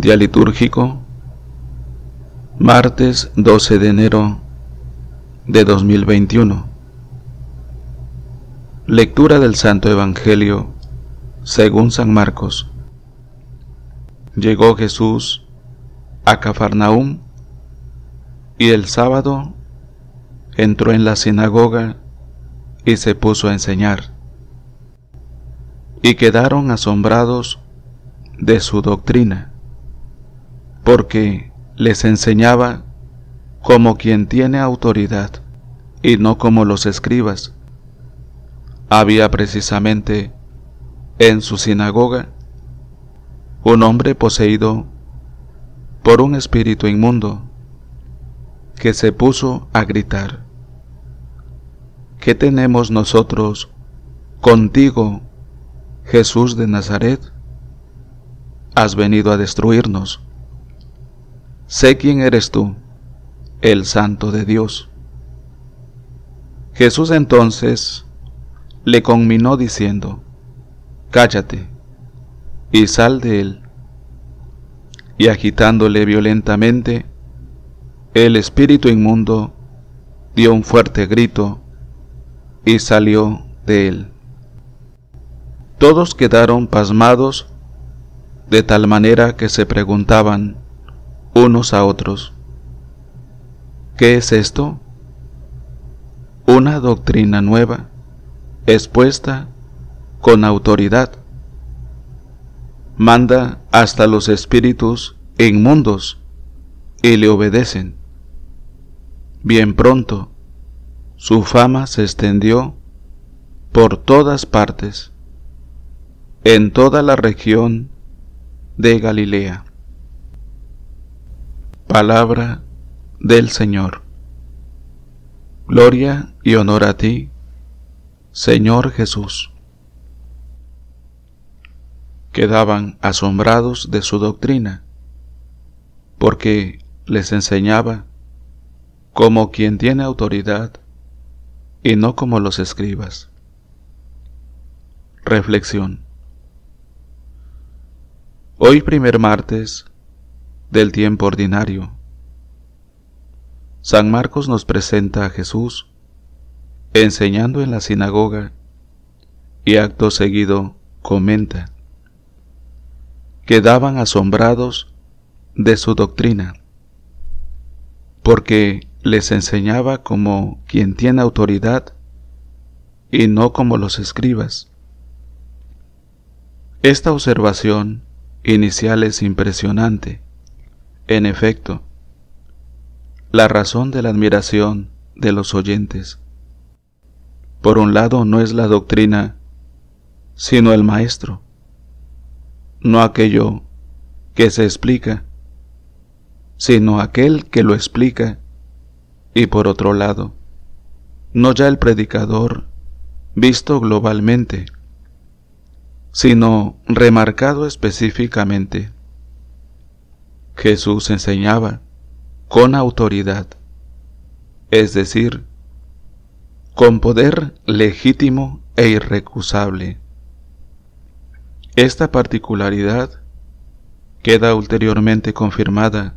Día litúrgico, martes 12 de enero de 2021. Lectura del Santo Evangelio según San Marcos. Llegó Jesús a Cafarnaúm y el sábado entró en la sinagoga y se puso a enseñar. Y quedaron asombrados de su doctrina porque les enseñaba como quien tiene autoridad y no como los escribas. Había precisamente en su sinagoga un hombre poseído por un espíritu inmundo que se puso a gritar, ¿qué tenemos nosotros contigo, Jesús de Nazaret? Has venido a destruirnos sé quién eres tú, el Santo de Dios. Jesús entonces le conminó diciendo, Cállate y sal de él. Y agitándole violentamente, el espíritu inmundo dio un fuerte grito y salió de él. Todos quedaron pasmados de tal manera que se preguntaban, unos a otros. ¿Qué es esto? Una doctrina nueva, expuesta con autoridad. Manda hasta los espíritus inmundos y le obedecen. Bien pronto, su fama se extendió por todas partes, en toda la región de Galilea. Palabra del Señor. Gloria y honor a ti, Señor Jesús. Quedaban asombrados de su doctrina, porque les enseñaba como quien tiene autoridad y no como los escribas. Reflexión. Hoy primer martes del tiempo ordinario. San Marcos nos presenta a Jesús enseñando en la sinagoga y acto seguido comenta, quedaban asombrados de su doctrina, porque les enseñaba como quien tiene autoridad y no como los escribas. Esta observación inicial es impresionante en efecto, la razón de la admiración de los oyentes, por un lado, no es la doctrina, sino el maestro, no aquello que se explica, sino aquel que lo explica, y por otro lado, no ya el predicador visto globalmente, sino remarcado específicamente. Jesús enseñaba con autoridad, es decir, con poder legítimo e irrecusable. Esta particularidad queda ulteriormente confirmada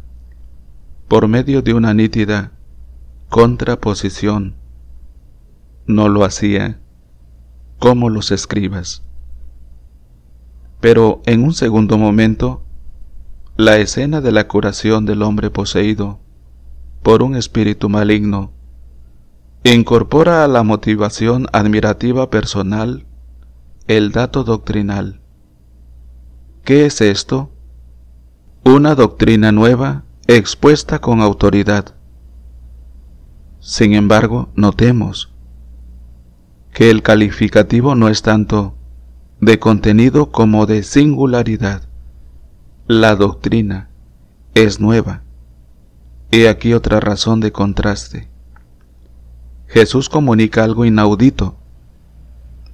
por medio de una nítida contraposición. No lo hacía como los escribas. Pero en un segundo momento la escena de la curación del hombre poseído por un espíritu maligno incorpora a la motivación admirativa personal el dato doctrinal. ¿Qué es esto? Una doctrina nueva expuesta con autoridad. Sin embargo, notemos que el calificativo no es tanto de contenido como de singularidad. La doctrina es nueva. He aquí otra razón de contraste. Jesús comunica algo inaudito.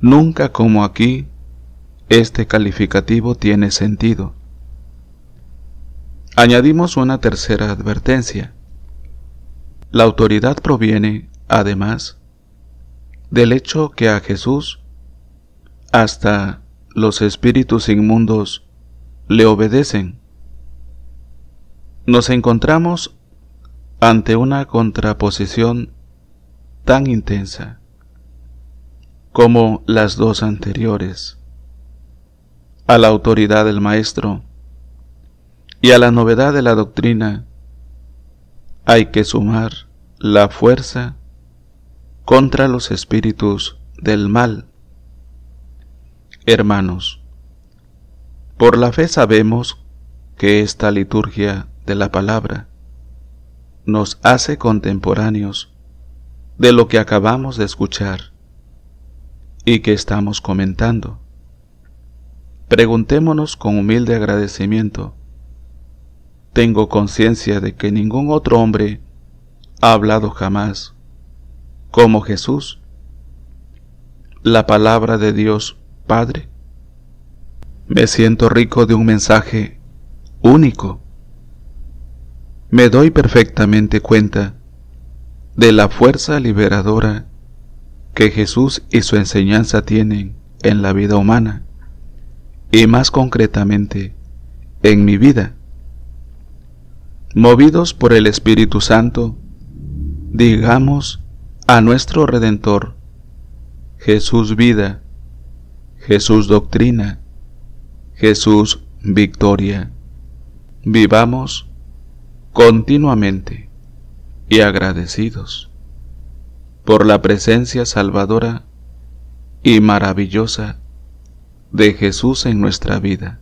Nunca como aquí este calificativo tiene sentido. Añadimos una tercera advertencia. La autoridad proviene, además, del hecho que a Jesús hasta los espíritus inmundos le obedecen. Nos encontramos ante una contraposición tan intensa como las dos anteriores, a la autoridad del Maestro y a la novedad de la doctrina, hay que sumar la fuerza contra los espíritus del mal. Hermanos, por la fe sabemos que esta liturgia de la palabra nos hace contemporáneos de lo que acabamos de escuchar y que estamos comentando. Preguntémonos con humilde agradecimiento. Tengo conciencia de que ningún otro hombre ha hablado jamás como Jesús. La palabra de Dios Padre me siento rico de un mensaje único. Me doy perfectamente cuenta de la fuerza liberadora que Jesús y su enseñanza tienen en la vida humana y más concretamente en mi vida. Movidos por el Espíritu Santo, digamos a nuestro Redentor, Jesús vida, Jesús doctrina, Jesús, victoria. Vivamos continuamente y agradecidos por la presencia salvadora y maravillosa de Jesús en nuestra vida.